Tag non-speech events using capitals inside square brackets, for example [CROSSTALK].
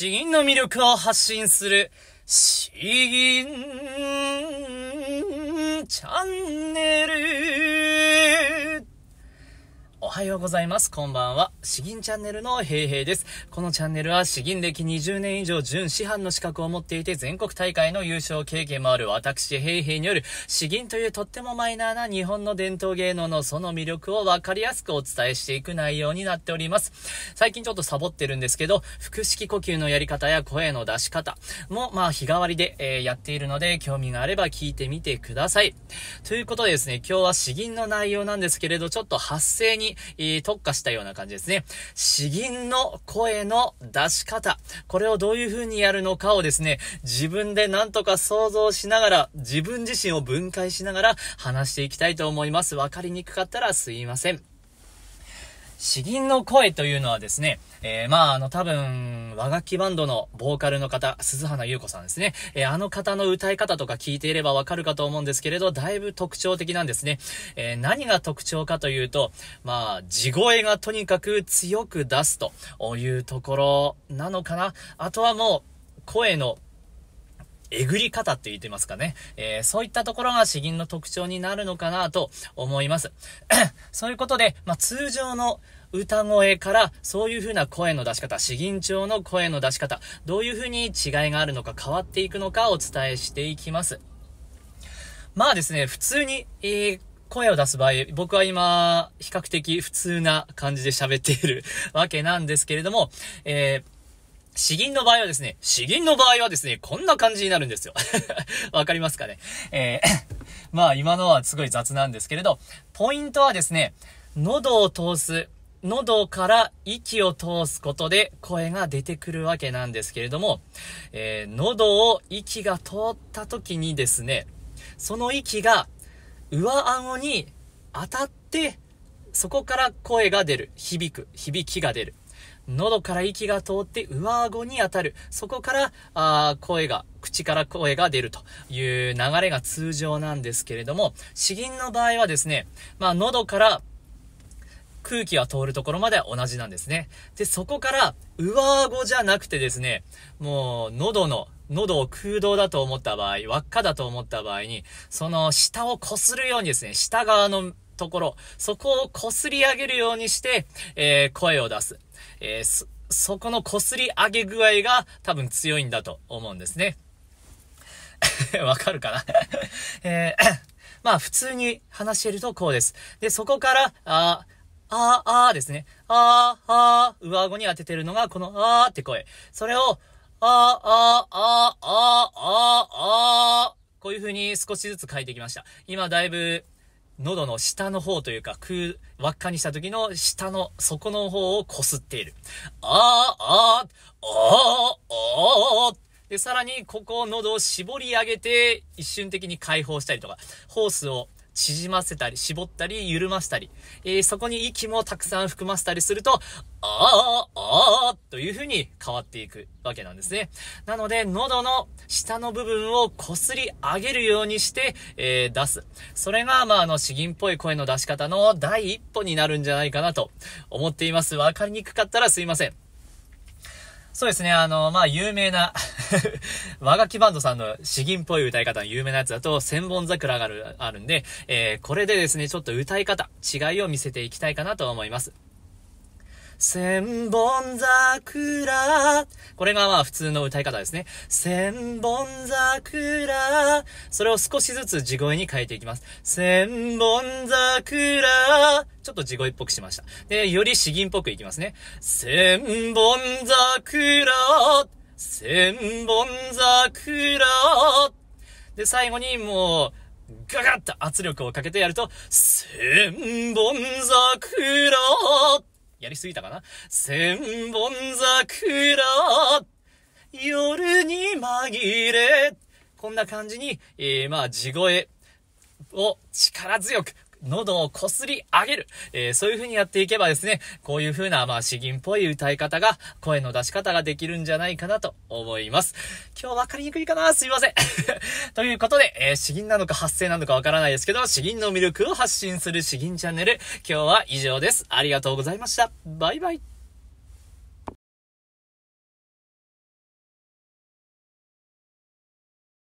詩吟の魅力を発信する、詩吟チャンネル。ようございます。こんばんは。詩吟チャンネルの平平です。このチャンネルは詩吟歴20年以上準師範の資格を持っていて全国大会の優勝経験もある私平平による詩吟というとってもマイナーな日本の伝統芸能のその魅力をわかりやすくお伝えしていく内容になっております。最近ちょっとサボってるんですけど、腹式呼吸のやり方や声の出し方もまあ日替わりで、えー、やっているので興味があれば聞いてみてください。ということでですね、今日は詩吟の内容なんですけれど、ちょっと発声に、えーに特化したような感じですね。詩吟の声の出し方。これをどういう風にやるのかをですね、自分で何とか想像しながら、自分自身を分解しながら話していきたいと思います。わかりにくかったらすいません。詩吟の声というのはですね、えー、まあ、あの、多分、和楽器バンドのボーカルの方、鈴花優子さんですね。えー、あの方の歌い方とか聞いていればわかるかと思うんですけれど、だいぶ特徴的なんですね。えー、何が特徴かというと、まあ、地声がとにかく強く出すというところなのかな。あとはもう、声のえぐり方って言ってますかね。えー、そういったところが詩吟の特徴になるのかなと思います。[CLEARS THROAT] そういうことで、まあ、通常の歌声からそういう風な声の出し方、詩吟調の声の出し方、どういう風に違いがあるのか変わっていくのかお伝えしていきます。まあですね、普通に、えー声を出す場合、僕は今、比較的普通な感じで喋っているわけなんですけれども、えー詩吟の場合はですね、詩吟の場合はですね、こんな感じになるんですよ。[LAUGHS] わかりますかねえー、[LAUGHS] まあ今のはすごい雑なんですけれど、ポイントはですね、喉を通す、喉から息を通すことで声が出てくるわけなんですけれども、えー、喉を息が通った時にですね、その息が上顎に当たって、そこから声が出る、響く、響きが出る。喉から息が通って上顎に当たる。そこから、あ声が、口から声が出るという流れが通常なんですけれども、詩吟の場合はですね、まあ、喉から空気が通るところまでは同じなんですね。で、そこから、上顎じゃなくてですね、もう、喉の、喉を空洞だと思った場合、輪っかだと思った場合に、その下を擦るようにですね、下側のところ、そこを擦り上げるようにして、えー、声を出す。えー、そこの擦り上げ具合が多分強いんだと思うんですね。[LAUGHS] わかるかな [LAUGHS] えー、[COUGHS] まあ普通に話してるとこうです。で、そこから、あああですね。あー、あー、上顎に当ててるのがこのあーって声。それを、あああああああこういう風に少しずつ変えてきました。今だいぶ、喉の下の方というか、空、輪っかにした時の下の底の方を擦っている。ああ、ああ、ああ、で、さらに、ここ、喉を絞り上げて、一瞬的に解放したりとか、ホースを縮ませたり、絞ったり、緩ませたり、えー、そこに息もたくさん含ませたりすると、ああ、あというふうに変わっていくわけなんですね。なので、喉の下の部分をこすり上げるようにして、えー、出す。それが、まあ、あの、詩吟っぽい声の出し方の第一歩になるんじゃないかなと思っています。わかりにくかったらすいません。そうですね、あの、まあ、有名な [LAUGHS] 和楽器バンドさんの詩吟っぽい歌い方の有名なやつだと、千本桜がある、あるんで、えー、これでですね、ちょっと歌い方、違いを見せていきたいかなと思います。千本桜。これがまあ普通の歌い方ですね。千本桜。それを少しずつ地声に変えていきます。千本桜。ちょっと地声っぽくしました。で、より詩吟っぽくいきますね。千本桜。千本桜。で、最後にもう、ガガッと圧力をかけてやると、千本桜やりすぎたかな千本桜、夜に紛れ、こんな感じに、えー、まあ、地声を力強く、喉をこすり上げる。えー、そういう風にやっていけばですね、こういう風な、まあ、詩吟っぽい歌い方が、声の出し方ができるんじゃないかなと思います。今日分かりにくいかなすいません。[LAUGHS] ということで、えー、詩吟なのか発声なのかわからないですけど、詩吟の魅力を発信する詩吟チャンネル、今日は以上です。ありがとうございました。バイバイ。